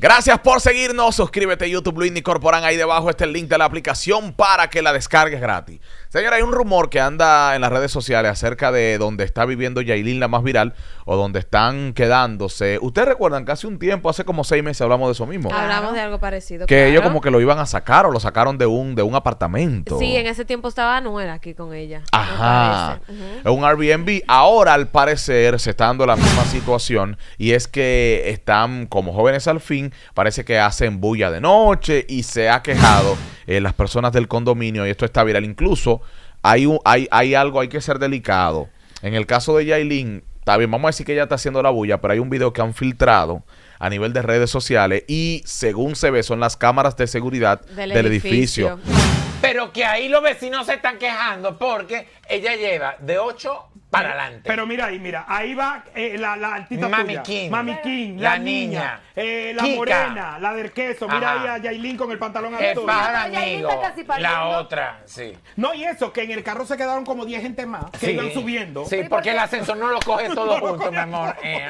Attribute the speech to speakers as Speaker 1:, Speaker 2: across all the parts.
Speaker 1: Gracias por seguirnos. Suscríbete a YouTube Luis Corporan Ahí debajo este el link de la aplicación para que la descargues gratis. Señora, hay un rumor que anda en las redes sociales acerca de donde está viviendo Yailin, la más viral, o donde están quedándose. Ustedes recuerdan que hace un tiempo, hace como seis meses, hablamos de eso mismo. Hablamos
Speaker 2: de algo parecido. Que ellos como que
Speaker 1: lo iban a sacar o lo sacaron de un, de un apartamento. Sí,
Speaker 2: en ese tiempo estaba Anuel aquí con ella.
Speaker 1: Ajá. Un Airbnb. Ahora, al parecer, se está dando la misma situación y es que están como jóvenes al fin parece que hacen bulla de noche y se ha quejado eh, las personas del condominio y esto está viral. Incluso hay, hay, hay algo, hay que ser delicado. En el caso de Yailin, está bien, vamos a decir que ella está haciendo la bulla, pero hay un video que han filtrado a nivel de redes sociales y según se ve son las cámaras de seguridad del, edificio.
Speaker 3: Pero que ahí los vecinos se están quejando porque ella lleva de 8 para eh, adelante. Pero mira ahí, mira, ahí va eh, la, la artista Mami King. Mami King, la, niña, eh, la morena, la del queso. Mira ahí a Yailin con el pantalón azul. para amigo, la otra, sí. No, y eso, que en el carro se quedaron como 10 gente más que iban subiendo. Sí, porque el ascensor no lo coge todo junto, mi amor. Eh,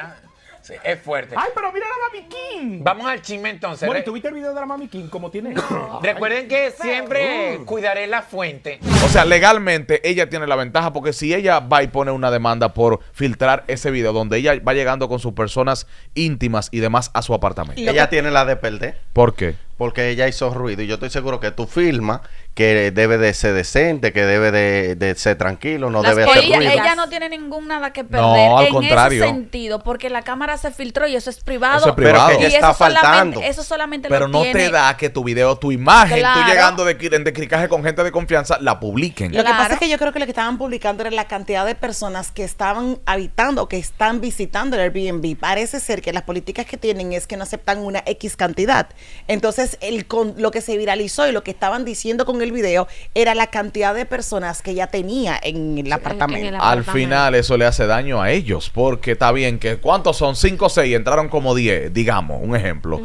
Speaker 3: es fuerte. Ay, pero mira la Mami King. Vamos al chisme entonces. Bueno, ¿tuviste el video de la Mami King? ¿Cómo tiene? Recuerden que siempre cuidaré la fuente. O sea,
Speaker 1: legalmente ella tiene la ventaja porque si ella va y pone una demanda por filtrar ese video donde ella va llegando con sus personas íntimas y demás a su apartamento. Ella tiene la de perder. ¿Por qué? Porque ella hizo ruido y yo estoy seguro que tú filmas que debe de ser decente, que debe de, ser tranquilo, no debe ser ruido. Ella
Speaker 2: no tiene ningún nada que perder al contrario. sentido, porque la cámara se filtró y eso es privado. Eso es privado. Pero está eso faltando. Solamente, eso Pero no
Speaker 1: te da que tu video, tu imagen, tú llegando de, de, con gente de confianza, la publiquen. Lo que
Speaker 4: pasa es que yo creo que lo que estaban publicando era la cantidad de personas que estaban habitando, que están visitando el Airbnb. Parece ser que las políticas que tienen es que no aceptan una X cantidad. Entonces, el, con, lo que se viralizó y lo que estaban diciendo con el video era la cantidad de personas que ya tenía en el apartamento. Al final
Speaker 1: eso le hace daño a ellos, porque está bien que cuántos son, 5 o 6, entraron como 10, digamos, un ejemplo.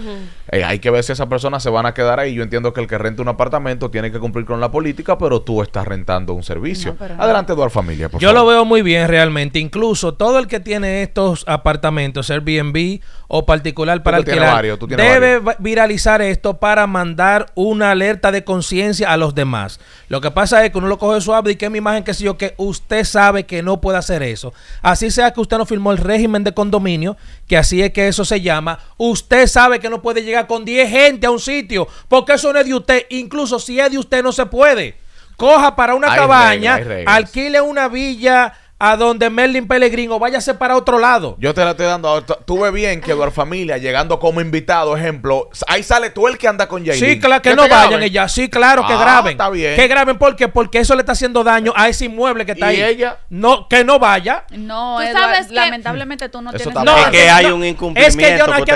Speaker 1: Eh, hay que ver si esas personas se van a quedar ahí. Yo entiendo que el que renta un apartamento tiene que cumplir con la política, pero tú estás rentando un servicio. Adelante, Eduardo Familia. Por Yo lo
Speaker 3: veo muy bien realmente. Incluso todo el que tiene estos apartamentos, Airbnb o particular para el que debe viralizar esto para mandar una alerta de conciencia a los demás. Lo que pasa es que uno lo coge suave y que mi imagen, que si yo, que usted sabe que no puede hacer eso. Así sea que usted no firmó el régimen de condominio, que así es que eso se llama. Usted sabe que no puede llegar con 10 gente a un sitio, porque eso no es de usted. Incluso si es de usted, no se puede. Coja para una cabaña, alquile una villa a donde Merlin Pellegrino, váyase para otro lado.
Speaker 1: Yo te la estoy dando. Tuve bien que Eduardo Familia llegando como invitado, ejemplo. Ahí sale tú el que
Speaker 3: anda con Jaylin. Sí, claro, que, no vayan ella. Sí, claro, que ah, graben. Que graben, porque Porque eso le está haciendo daño a ese inmueble que está ¿Y ella? No, que no vaya.
Speaker 2: No, ¿Tú sabes que... lamentablemente tú no tienes
Speaker 3: Es que hay un incumplimiento. Es que,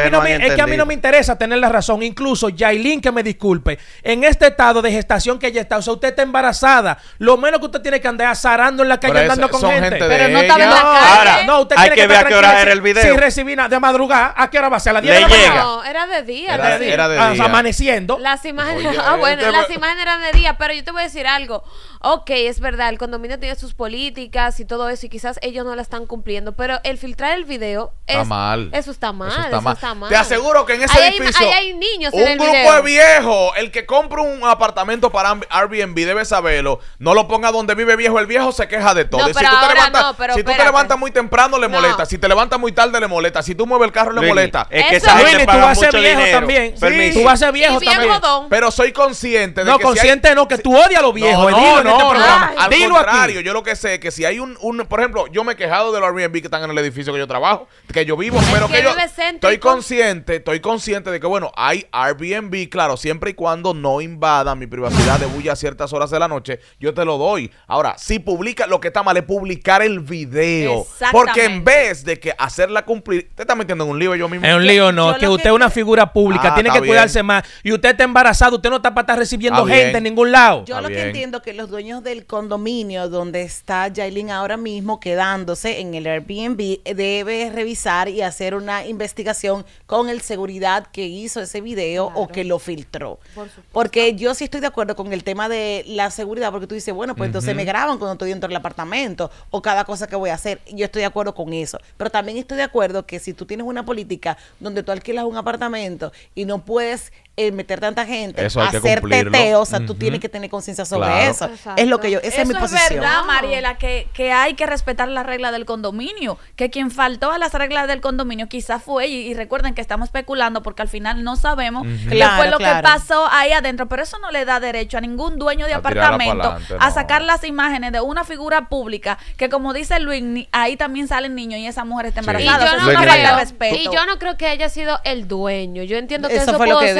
Speaker 3: a mí no me, interesa tener la razón. Incluso, Jaylin, que me disculpe, en este estado de gestación que ella está, o sea, usted está embarazada. Lo menos que usted tiene que andar azarando en la calle andando con gente pero no estaba en la calle. hay que, ver a qué hora era el video. Si recibí de madrugada, ¿a qué hora va a ser? ¿A las 10 de la mañana? No,
Speaker 2: era de día. Era, de, ah, día.
Speaker 3: amaneciendo. Las imágenes, ah, bueno, este las
Speaker 2: imágenes eran de día, pero yo te voy a decir algo. Ok, es verdad, el condominio tiene sus políticas y todo eso, y quizás ellos no la están cumpliendo, pero el filtrar el video está mal. Eso está mal. Eso está mal. Te aseguro que en ese edificio. Hay, hay niños un en el grupo de viejos,
Speaker 1: el que compra un apartamento para Airbnb debe saberlo. No lo ponga donde vive viejo, el viejo se queja de todo. No, si si tú te levantas muy temprano, le molesta. Si te levantas muy tarde, le molesta. Si tú mueves el carro, le molesta. Es que esa gente tú vas a ser viejo también. Tú vas a ser viejo también. Pero soy consciente de que. No, consciente
Speaker 3: no, que tú odias a los viejos. Este Al contrario,
Speaker 1: yo lo que sé es que si hay un. Por ejemplo, yo me he quejado de los Airbnb que están en el edificio que yo trabajo, que yo vivo, pero que yo. Estoy consciente, estoy consciente de que, bueno, hay Airbnb, claro, siempre y cuando no invada mi privacidad de bulla a ciertas horas de la noche, yo te lo doy. Ahora, si publica, lo que está mal es publicar el video. Porque en vez de que hacerla cumplir, usted está metiendo en un lío yo mismo. En un lío no, que usted es una
Speaker 3: figura pública, ah, tiene que cuidarse más. Y usted está embarazado, usted no está para estar recibiendo gente en ningún lado. Yo lo que entiendo
Speaker 4: que los dueños del condominio donde está Jailin ahora mismo quedándose en el Airbnb eh, debe revisar y hacer una investigación con el seguridad que hizo ese video o que lo filtró. porque yo sí estoy de acuerdo con el tema de la seguridad, porque tú dices, bueno, pues entonces me graban cuando estoy dentro del apartamento o cada cosa que voy a hacer. Yo estoy de acuerdo con eso. Pero también estoy de acuerdo que si tú tienes una política donde tú alquilas un apartamento y no puedes meter
Speaker 2: tanta gente,
Speaker 4: eso hacer teteo, o sea, tú tienes que tener conciencia sobre eso. Es lo que yo, esa es mi posición. Es verdad,
Speaker 2: Mariela, que, hay que respetar las reglas del condominio, que quien faltó a las reglas del condominio quizás fue y, recuerden que estamos especulando porque al final no sabemos qué fue lo que pasó ahí adentro, pero eso no le da derecho a ningún dueño de apartamento a sacar las imágenes de una figura pública que como dice Luis, ahí también salen niños y esa mujer está embarazada. Y, yo no, creo, respeto. y yo no creo que haya sido el dueño. Yo entiendo que eso, fue lo que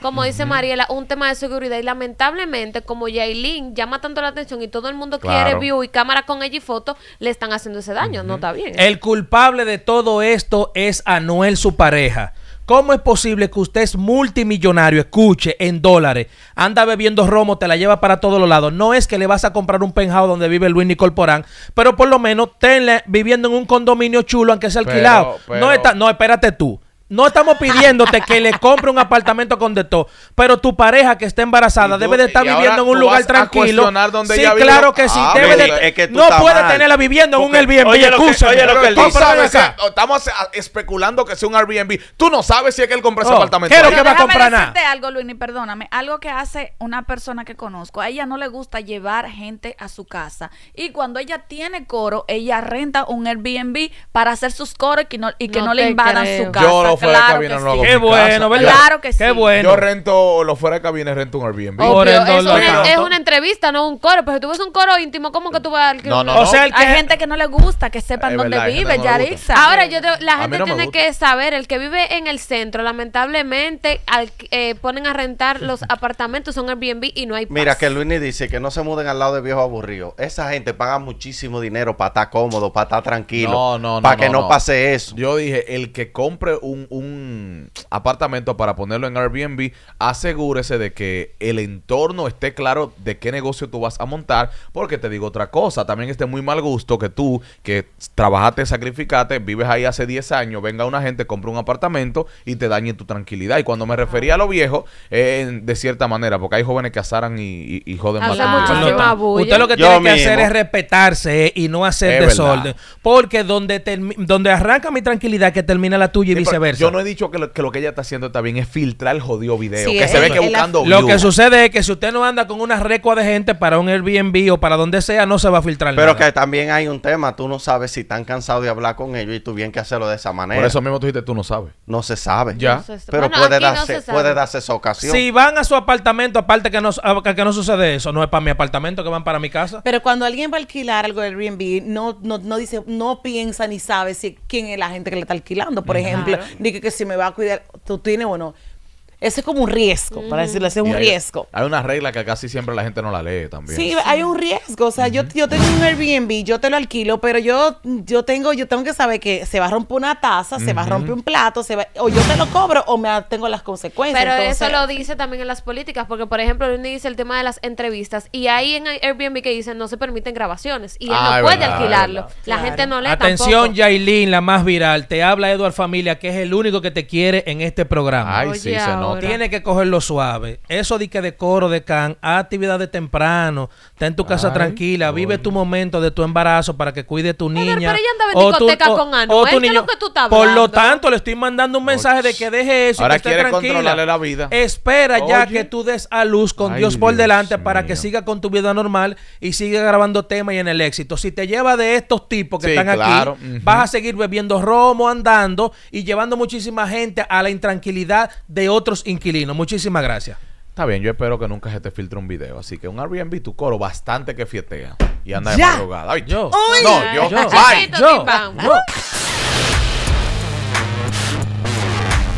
Speaker 2: como dice Mariela, un tema de seguridad. Y lamentablemente, como Yailin llama tanto la atención y todo el mundo quiere view y cámara con ella y fotos, le están haciendo ese daño. No está bien.
Speaker 3: El culpable de todo esto es Anuel, su pareja. ¿Cómo es posible que usted es multimillonario, escuche, en dólares, anda bebiendo romo, te la lleva para todos los lados? No es que le vas a comprar un penthouse donde vive Luis Nicol Porán, pero por lo menos tenle viviendo en un condominio chulo, aunque sea alquilado. no, no, espérate tú no estamos pidiéndote que le compre un apartamento con de todo, pero tu pareja que está embarazada debe de estar viviendo en un lugar tranquilo. Donde sí, claro que sí. Ah, debe de, es que no puede tenerla viviendo en un Airbnb. Oye, lo oye, lo que él dice. que estamos
Speaker 1: eh, especulando que sea un Airbnb. Tú no sabes si es que él compra ese oh, apartamento. Quiero que va a comprar nada.
Speaker 2: algo, Luini, perdóname. Algo que hace una persona que conozco. A ella no le gusta llevar gente a su casa. Y cuando ella tiene coro, ella renta un Airbnb para hacer sus coros y que no, y que no, le invadan su
Speaker 3: casa. Yo lo claro Qué bueno, Claro
Speaker 1: que sí. bueno. Yo rento, lo fuera de cabina, rento un Airbnb. es, una,
Speaker 2: entrevista, no un coro. Pero si tú ves un coro íntimo, ¿cómo que tú vas al no, no, hay gente que no le gusta que sepan dónde vive, Yarissa. Ahora, yo la gente tiene que saber, el que vive en el centro, lamentablemente, eh, ponen a rentar los apartamentos, son Airbnb y no hay Mira, que
Speaker 1: Luini dice que no se muden al lado de viejo aburrido. Esa gente paga muchísimo dinero para estar cómodo, para estar tranquilo. No, no, no. Para que no pase eso. Yo dije, el que compre un un, apartamento para ponerlo en Airbnb, asegúrese de que el entorno esté claro de qué negocio tú vas a montar, porque te digo otra cosa, también esté muy mal gusto que tú, que trabajaste, sacrificaste, vives ahí hace 10 años, venga una gente, compra un apartamento y te dañe tu tranquilidad. Y cuando me refería a lo viejo, de cierta manera, porque hay jóvenes que asaran y, y, joden Usted lo que tiene que hacer es
Speaker 3: respetarse y no hacer desorden. Porque donde, donde arranca mi tranquilidad, que termina la tuya y viceversa. Yo no he dicho que lo que, ella está haciendo está bien, es filtrar el jodido video. que se ve que buscando Lo que sucede es que si usted no anda con una recua de gente para un Airbnb o para donde sea, no se va a filtrar Pero que
Speaker 1: también hay un tema. Tú no sabes si están cansados de hablar con ellos y tú bien que hacerlo de esa manera. Por eso mismo tú dijiste, tú no sabes. No se sabe. Ya. Pero puede, darse, esa ocasión.
Speaker 3: Si van a su apartamento, aparte que no, que no sucede eso, no es para mi apartamento, que van para mi casa. Pero cuando
Speaker 4: alguien va a alquilar algo de Airbnb, no, no, dice, no piensa ni sabe si quién es la gente que le está alquilando, por ejemplo dije que si me va a cuidar, tú tienes o no. Ese es como un riesgo, para decirle, así, es un riesgo.
Speaker 1: Hay una regla que casi siempre la gente no la lee también. Sí,
Speaker 4: hay un riesgo. O sea, yo, yo tengo un Airbnb, yo te lo alquilo, pero yo, yo tengo, yo tengo que saber que se va a romper una taza, se va a romper un plato, se va, o yo te lo cobro o me tengo las consecuencias. Pero eso lo
Speaker 2: dice también en las políticas, porque por ejemplo, Luis dice el tema de las entrevistas, y ahí en Airbnb que dicen no se permiten grabaciones, y él no ah, puede alquilarlo. La gente no le Atención,
Speaker 3: Yailin, la más viral, te habla Eduard Familia, que es el único que te quiere en este programa. Ay, sí, se nota. Tiene que cogerlo suave. Eso de que decoro de can, actividad de temprano, está en tu casa tranquila, vive tu momento de tu embarazo para que cuide tu niña. pero ella en o discoteca con tú Por lo tanto, le estoy mandando un mensaje de que deje eso y que esté tranquila. la vida. Espera ya que tú des a luz con Dios por delante para que siga con tu vida normal y siga grabando temas y en el éxito. Si te lleva de estos tipos que están aquí, vas a seguir bebiendo romo, andando y llevando muchísima gente a la intranquilidad de otros Inquilino, Muchísimas gracias.
Speaker 1: Está bien, yo espero que nunca se te filtre un video. Así que un Airbnb tu coro bastante que fietea. Y anda de madrugada. Ay, yo. No, yo. Yo. yo.